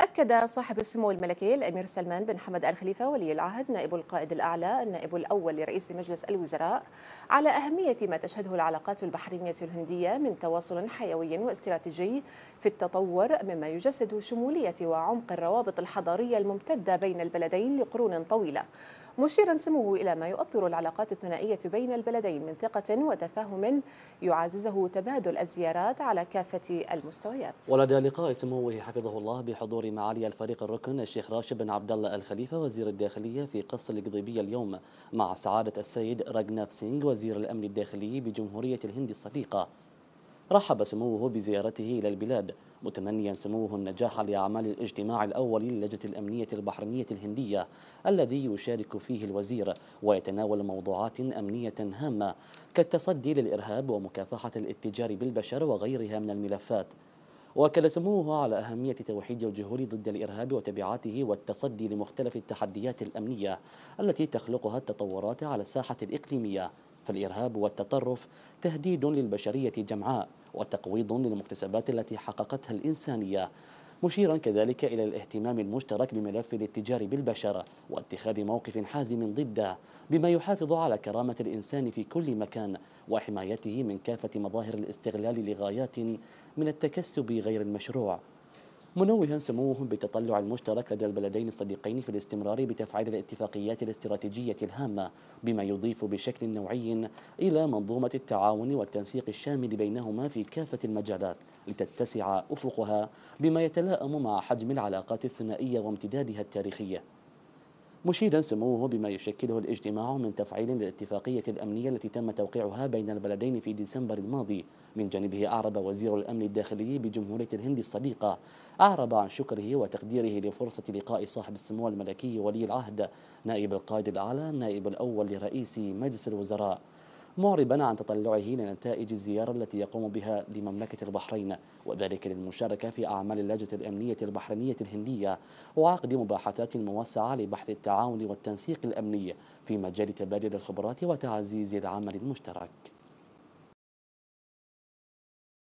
أكد صاحب السمو الملكي الأمير سلمان بن حمد آل خليفة ولي العهد نائب القائد الأعلى النائب الأول لرئيس مجلس الوزراء على أهمية ما تشهده العلاقات البحرينية الهندية من تواصل حيوي واستراتيجي في التطور مما يجسد شمولية وعمق الروابط الحضارية الممتدة بين البلدين لقرون طويلة مشيرا سموه إلى ما يؤطر العلاقات الثنائية بين البلدين من ثقة وتفاهم يعززه تبادل الزيارات على كافة المستويات ولدى لقاء سموه حفظه الله بحضور معالي الفريق الركن الشيخ راشد بن عبد الله الخليفه وزير الداخليه في قصر القضيبيه اليوم مع سعاده السيد راجنات سينغ وزير الامن الداخلي بجمهوريه الهند الصديقه. رحب سموه بزيارته الى البلاد متمنيا سموه النجاح لاعمال الاجتماع الاول للجنه الامنيه البحرينيه الهنديه الذي يشارك فيه الوزير ويتناول موضوعات امنيه هامه كالتصدي للارهاب ومكافحه الاتجار بالبشر وغيرها من الملفات. وأكد سموه على أهمية توحيد الجهود ضد الإرهاب وتبعاته والتصدي لمختلف التحديات الأمنية التي تخلقها التطورات على الساحة الإقليمية فالإرهاب والتطرف تهديد للبشرية جمعاء وتقويض للمكتسبات التي حققتها الإنسانية مشيرا كذلك إلى الاهتمام المشترك بملف الاتجار بالبشر واتخاذ موقف حازم ضده بما يحافظ على كرامة الإنسان في كل مكان وحمايته من كافة مظاهر الاستغلال لغايات من التكسب غير المشروع منوها سموه بالتطلع المشترك لدى البلدين الصديقين في الاستمرار بتفعيل الاتفاقيات الاستراتيجية الهامة بما يضيف بشكل نوعي إلى منظومة التعاون والتنسيق الشامل بينهما في كافة المجالات لتتسع أفقها بما يتلائم مع حجم العلاقات الثنائية وامتدادها التاريخية مشيدا سموه بما يشكله الاجتماع من تفعيل للاتفاقية الأمنية التي تم توقيعها بين البلدين في ديسمبر الماضي من جانبه أعرب وزير الأمن الداخلي بجمهورية الهند الصديقة أعرب عن شكره وتقديره لفرصة لقاء صاحب السمو الملكي ولي العهد نائب القائد الأعلى النائب الأول لرئيس مجلس الوزراء معربا عن تطلعه لنتائج الزيارة التي يقوم بها لمملكة البحرين وذلك للمشاركة في أعمال اللجنة الأمنية البحرينية الهندية وعقد مباحثات موسعة لبحث التعاون والتنسيق الأمني في مجال تبادل الخبرات وتعزيز العمل المشترك